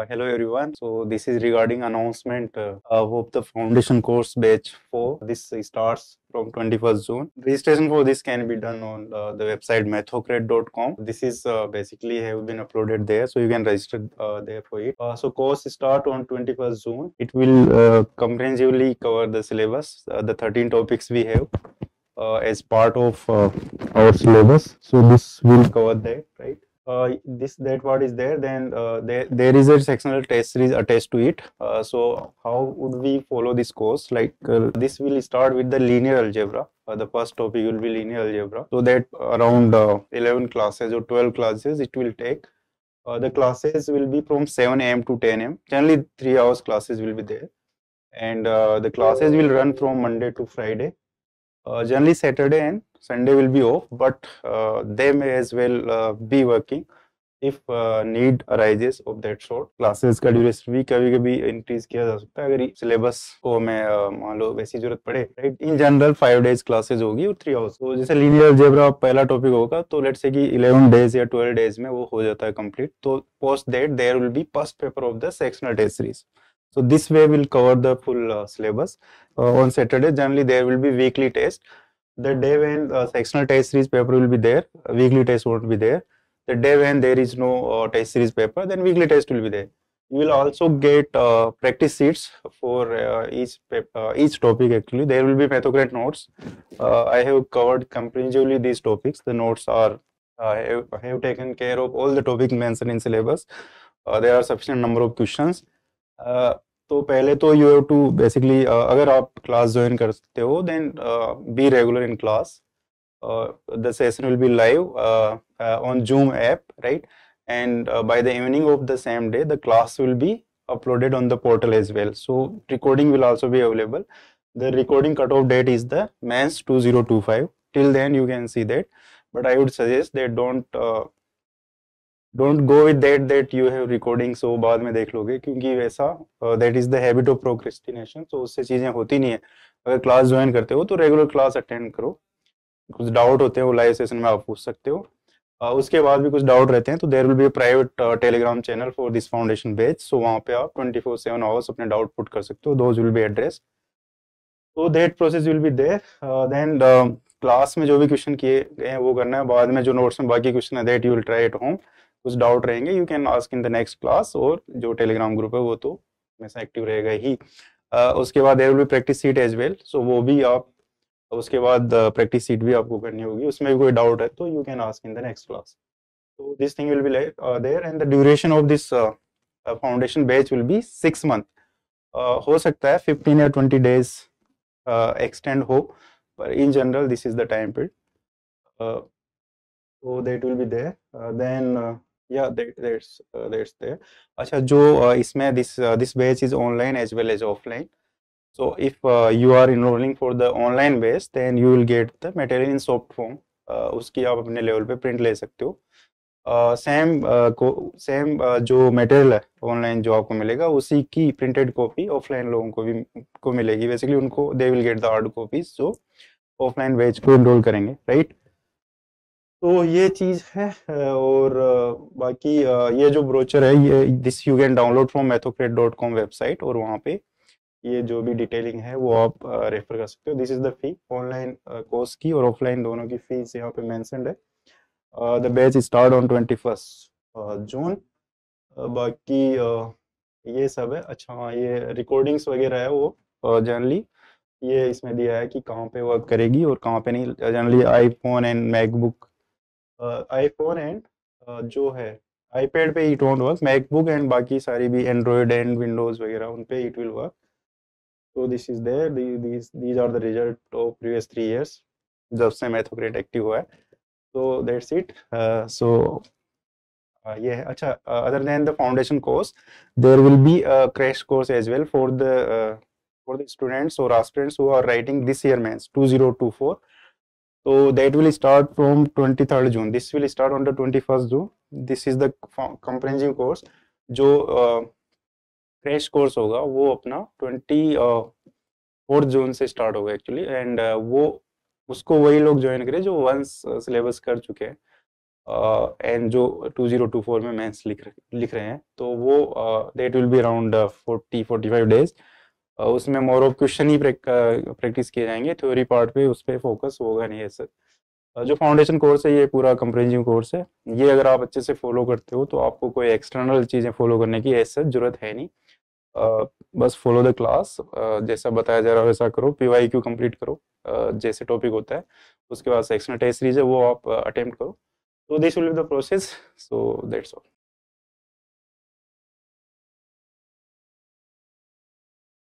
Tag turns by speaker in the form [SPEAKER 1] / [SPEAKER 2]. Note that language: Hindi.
[SPEAKER 1] Uh, hello everyone. So this is regarding announcement uh, of the foundation course batch 4. This starts from 21st June. Registration for this can be done on uh, the website mathocrat.com. This is uh, basically have been uploaded there, so you can register uh, there for it. Uh, so course start on 21st June. It will uh, comprehensively cover the syllabus, the 13 topics we have as part of our syllabus. So this will cover that. Uh, this that part is there then uh, there, there is a sectional test series attached to it uh, so how would we follow this course like uh, this will start with the linear algebra uh, the first topic will be linear algebra so that around 11 classes or 12 classes it will take the classes will be from 7 am to 10 am generally 3 hours classes will be there and the classes will run from monday to friday generally saturday and Sunday will be off, but uh, they may as well uh, be working if uh, need arises of that sort. Classes का duration भी कभी कभी increase किया जा सकता है अगर syllabus को मैं मान लो वैसी जरूरत पड़े right? In general five days classes होगी और three hours. तो जैसे linear algebra पहला topic होगा तो let's say कि 11 days या 12 days में वो हो जाता है complete. तो post that there will be first paper of the sectional test series. So this way we'll cover the full uh, syllabus. Uh, on Saturday generally there will be weekly test. the day when uh, sectional test series paper will be there, uh, weekly test won't be there. The day when there is no uh, test series paper, then weekly test will be there. You will also get uh, practice sheets for uh, each paper, uh, each topic actually. There will be methocrat notes. I have covered comprehensively these topics. The notes are I have, have, taken care of all the topics mentioned in syllabus. there are sufficient number of questions. तो पहले तो यू हैव टू बेसिकली अगर आप क्लास ज्वाइन कर सकते हो then be regular in class the session will be live on Zoom app right and by the evening of the same day the class will be uploaded on the portal as well so recording will also be available the recording cut off date is the mains two zero two five till then you can see that but I would suggest they don't don't go with that that you have recording so बाद में देख लोगे क्योंकि वैसा that is the habit of procrastination so उससे चीजें होती नहीं है अगर क्लास ज्वाइन करते हो तो रेगुलर क्लास अटेंड करो कुछ डाउट होते हैं वो लाइव सेशन में आप पूछ सकते हो uh, उसके बाद भी कुछ डाउट रहते हैं तो there will be private Telegram channel for this foundation batch so वहाँ पे आप ट्वेंटी फोर सेवन आवर्स अपने डाउट पुट कर सकते हो दोज विल बी एड्रेस तो that process will be there then class में जो भी क्वेश्चन किए गए हैं वो करना है बाद में जो नोट्स में बाकी क्वेश्चन है that you will try at home कुछ डाउट रहेंगे you can ask in the next class और जो टेलीग्राम ग्रुप है वो तो हमेशा एक्टिव रहेगा ही uh, उसके बाद एयर भी practice sheet as well so वो भी आप उसके बाद प्रैक्टिस सीट भी आपको करनी होगी उसमें भी कोई डाउट है तो you can ask in the next class तो this thing will be like there and the duration of this foundation batch will be six month हो सकता है फिफ्टीन या ट्वेंटी डेज एक्सटेंड हो पर in general this is the time period तो that will be there then yeah that's there अच्छा जो uh, इसमें this this batch is online as well as offline so if you are enrolling for the online batch then you will get the material in soft form उसकी आप अपने लेवल पे प्रिंट ले सकते हो सेम uh, सेम uh, जो मेटेरियल है ऑनलाइन जो आपको मिलेगा उसी की प्रिंटेड कॉपी ऑफलाइन लोगों को भी को मिलेगी बेसिकली उनको they will get the hard copies so offline batch को इनरोल करेंगे राइट right? तो ये चीज है और बाकी ये जो ब्रोचर है ये this you can download from Mathocrat dot com website और वहाँ पे ये जो भी डिटेलिंग है वो आप रेफर कर सकते हो this is the fee online course की और ऑफलाइन दोनों की फीस यहाँ पे मैं है the batch start on twenty first June बाकी uh, ये सब है अच्छा हाँ ये रिकॉर्डिंग्स वगैरह है वो जनरली uh, ये इसमें दिया है कि कहाँ पे वर्क करेगी और कहाँ पे नहीं generally iPhone and MacBook iPhone and जो है आईपैड पे it won't work MacBook and बाकी सारी भी एंड्रॉयड एंड विंडोज वगैरह उन पे इट विल वर्क तो this is there these these are the result of previous three years जब से मैथोक्रेट तो एक्टिव हुआ है सो दैट्स इट सो ये है अच्छा other than the foundation course there will be crash course as well for the for the students और aspirants who are writing this year mains 2024 So that will start from 23rd June. This will start on the 21st June. This is the comprehensive course. जो क्रैश uh, कोर्स होगा वो अपना 24 जून uh, से स्टार्ट होगा एक्चुअली एंड uh, वो उसको वही लोग ज्वाइन करें जो वंस सिलेबस कर चुके हैं एंड uh, जो 2024 में मैथ्स लिख लिख रहे हैं तो वो that will be around 40 45 days उसमें मोर ऑफ क्वेश्चन ही प्रैक्टिस किए जाएंगे थ्योरी पार्ट पे उस पर फोकस होगा नहीं है सर जो फाउंडेशन कोर्स है ये पूरा कंप्रेंसिव कोर्स है ये अगर आप अच्छे से फॉलो करते हो तो आपको कोई एक्सटर्नल चीज़ें फॉलो करने की ऐसा जरूरत है नहीं बस फॉलो द क्लास जैसा बताया जा रहा है वैसा करो पी वाई क्यू कम्प्लीट करो जैसे टॉपिक होता है उसके बाद सेक्शनल टेस्ट सीरीज है वो आप अटेम्प्ट करो तो this will be the process so that's all